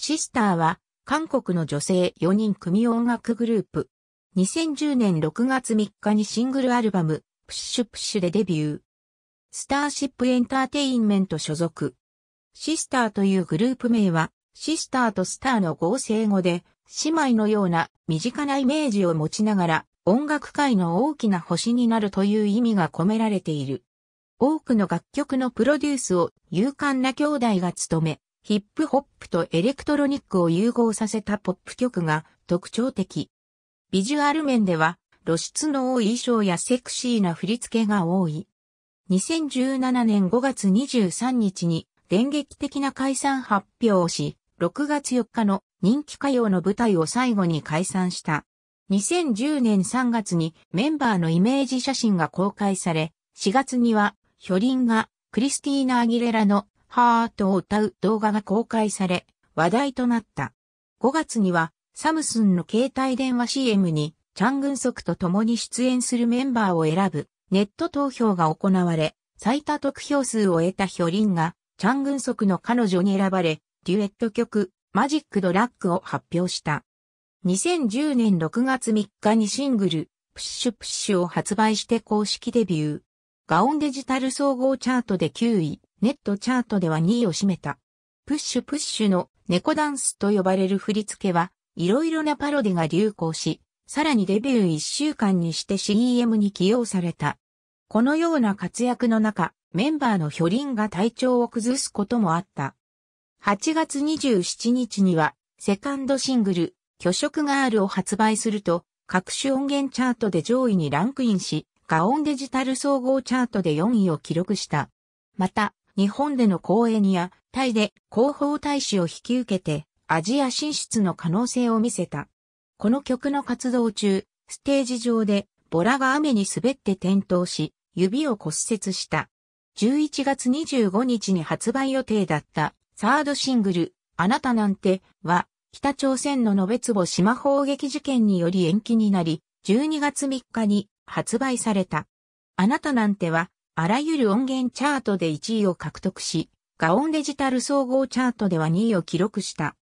シスターは、韓国の女性4人組音楽グループ。2010年6月3日にシングルアルバム、プッシュプッシュでデビュー。スターシップエンターテインメント所属。シスターというグループ名は、シスターとスターの合成語で、姉妹のような身近なイメージを持ちながら、音楽界の大きな星になるという意味が込められている。多くの楽曲のプロデュースを勇敢な兄弟が務め、ヒップホップとエレクトロニックを融合させたポップ曲が特徴的。ビジュアル面では露出の多い衣装やセクシーな振り付けが多い。2017年5月23日に電撃的な解散発表をし、6月4日の人気歌謡の舞台を最後に解散した。2010年3月にメンバーのイメージ写真が公開され、4月にはヒョリンがクリスティーナ・アギレラのハートを歌う動画が公開され、話題となった。5月には、サムスンの携帯電話 CM に、チャングンソクと共に出演するメンバーを選ぶ、ネット投票が行われ、最多得票数を得たヒョリンが、チャングンソクの彼女に選ばれ、デュエット曲、マジックドラッグを発表した。2010年6月3日にシングル、プッシュプッシュを発売して公式デビュー。ガオンデジタル総合チャートで9位、ネットチャートでは2位を占めた。プッシュプッシュの猫ダンスと呼ばれる振り付けは、いろいろなパロディが流行し、さらにデビュー1週間にして CM に起用された。このような活躍の中、メンバーのヒョリンが体調を崩すこともあった。8月27日には、セカンドシングル、巨色ガールを発売すると、各種音源チャートで上位にランクインし、ガオンデジタル総合チャートで4位を記録した。また、日本での公演やタイで広報大使を引き受けてアジア進出の可能性を見せた。この曲の活動中、ステージ上でボラが雨に滑って転倒し、指を骨折した。11月25日に発売予定だったサードシングル、あなたなんては、北朝鮮の延坪島砲撃事件により延期になり、12月3日に発売された。あなたなんては、あらゆる音源チャートで1位を獲得し、ガオンデジタル総合チャートでは2位を記録した。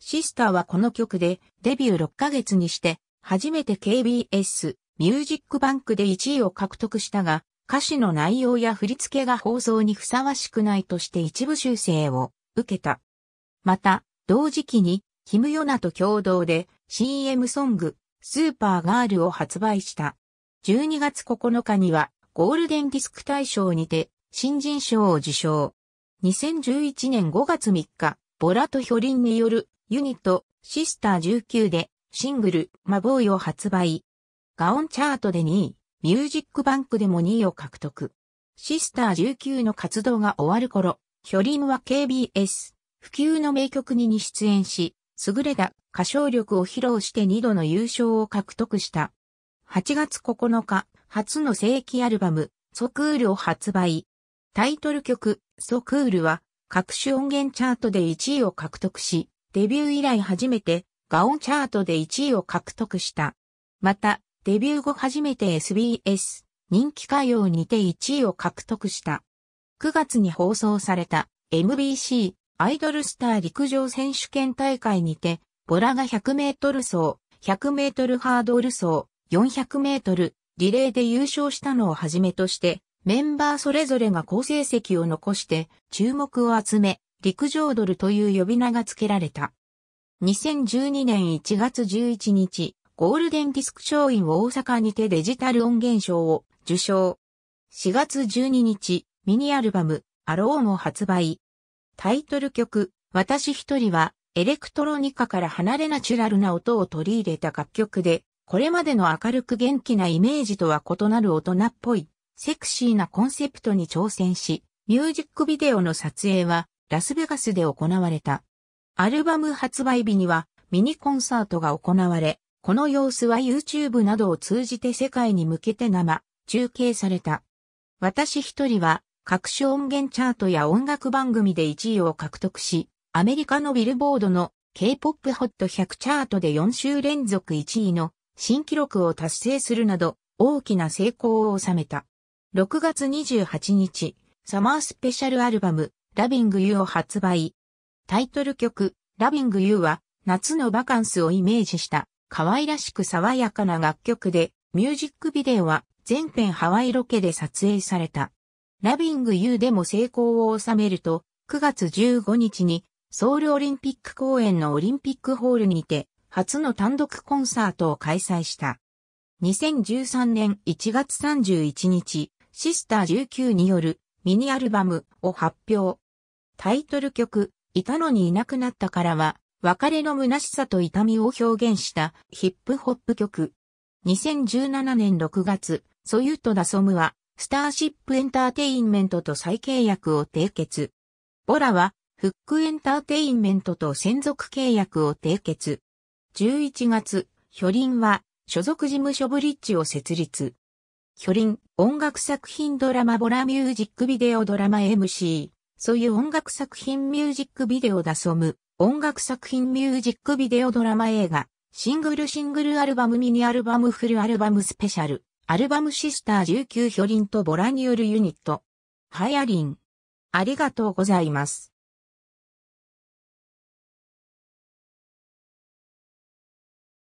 シスターはこの曲でデビュー6ヶ月にして、初めて KBS ミュージックバンクで1位を獲得したが、歌詞の内容や振り付けが放送にふさわしくないとして一部修正を受けた。また、同時期に、キムヨナと共同で CM ソング、スーパーガールを発売した。12月9日にはゴールデンディスク大賞にて新人賞を受賞。2011年5月3日、ボラとヒョリンによるユニットシスター19でシングルマボーイを発売。ガオンチャートで2位、ミュージックバンクでも2位を獲得。シスター19の活動が終わる頃、ヒョリンは KBS、普及の名曲にに出演し、優れた歌唱力を披露して2度の優勝を獲得した。8月9日、初の正規アルバム、ソクールを発売。タイトル曲、ソクールは、各種音源チャートで1位を獲得し、デビュー以来初めて、ガオンチャートで1位を獲得した。また、デビュー後初めて SBS、人気歌謡にて1位を獲得した。9月に放送された、MBC、アイドルスター陸上選手権大会にて、ボラが100メートル走、100メートルハードル走、400メートル、リレーで優勝したのをはじめとして、メンバーそれぞれが好成績を残して注目を集め、陸上ドルという呼び名が付けられた。2012年1月11日、ゴールデンディスク賞員を大阪にてデジタル音源賞を受賞。4月12日、ミニアルバム、アローンを発売。タイトル曲、私一人は、エレクトロニカから離れナチュラルな音を取り入れた楽曲で、これまでの明るく元気なイメージとは異なる大人っぽい、セクシーなコンセプトに挑戦し、ミュージックビデオの撮影はラスベガスで行われた。アルバム発売日にはミニコンサートが行われ、この様子は YouTube などを通じて世界に向けて生、中継された。私一人は、各種音源チャートや音楽番組で1位を獲得し、アメリカのビルボードの K-POP ホット100チャートで4週連続1位の新記録を達成するなど、大きな成功を収めた。6月28日、サマースペシャルアルバム、ラビングユーを発売。タイトル曲、ラビングユーは、夏のバカンスをイメージした、可愛らしく爽やかな楽曲で、ミュージックビデオは、全編ハワイロケで撮影された。ラビングユーでも成功を収めると、9月15日に、ソウルオリンピック公演のオリンピックホールにて、初の単独コンサートを開催した。2013年1月31日、シスター19によるミニアルバムを発表。タイトル曲、いたのにいなくなったからは、別れの虚しさと痛みを表現したヒップホップ曲。2017年6月、ソユット・ダ・ソムは、スターシップエンターテインメントと再契約を締結。ボラは、フックエンターテインメントと専属契約を締結。11月、ヒョリンは所属事務所ブリッジを設立。ヒョリン、音楽作品ドラマボラミュージックビデオドラマ MC、そういう音楽作品ミュージックビデオダソム、音楽作品ミュージックビデオドラマ映画、シングルシングルアルバムミニアルバムフルアルバムスペシャル、アルバムシスター19ヒョリンとボラによるユニット。ハヤリン。ありがとうございます。